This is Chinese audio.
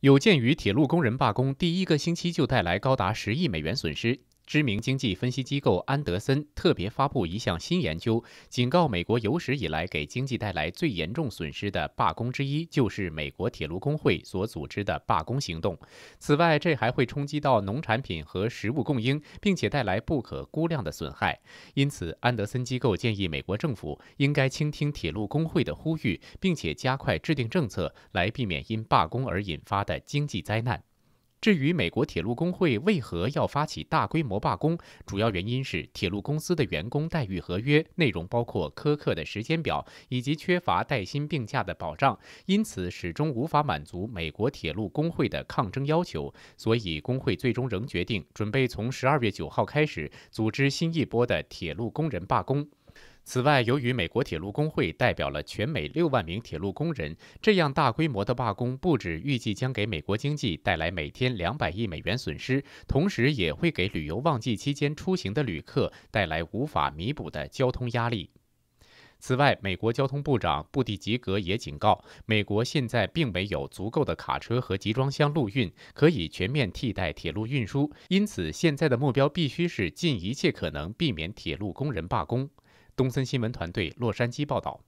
有鉴于铁路工人罢工，第一个星期就带来高达十亿美元损失。知名经济分析机构安德森特别发布一项新研究，警告美国有史以来给经济带来最严重损失的罢工之一，就是美国铁路工会所组织的罢工行动。此外，这还会冲击到农产品和食物供应，并且带来不可估量的损害。因此，安德森机构建议美国政府应该倾听铁路工会的呼吁，并且加快制定政策，来避免因罢工而引发的经济灾难。至于美国铁路工会为何要发起大规模罢工，主要原因是铁路公司的员工待遇合约内容包括苛刻的时间表以及缺乏带薪病假的保障，因此始终无法满足美国铁路工会的抗争要求。所以工会最终仍决定准备从十二月九号开始组织新一波的铁路工人罢工。此外，由于美国铁路工会代表了全美六万名铁路工人，这样大规模的罢工不止预计将给美国经济带来每天两百亿美元损失，同时也会给旅游旺季期间出行的旅客带来无法弥补的交通压力。此外，美国交通部长布蒂吉格也警告，美国现在并没有足够的卡车和集装箱陆运可以全面替代铁路运输，因此现在的目标必须是尽一切可能避免铁路工人罢工。东森新闻团队洛杉矶报道。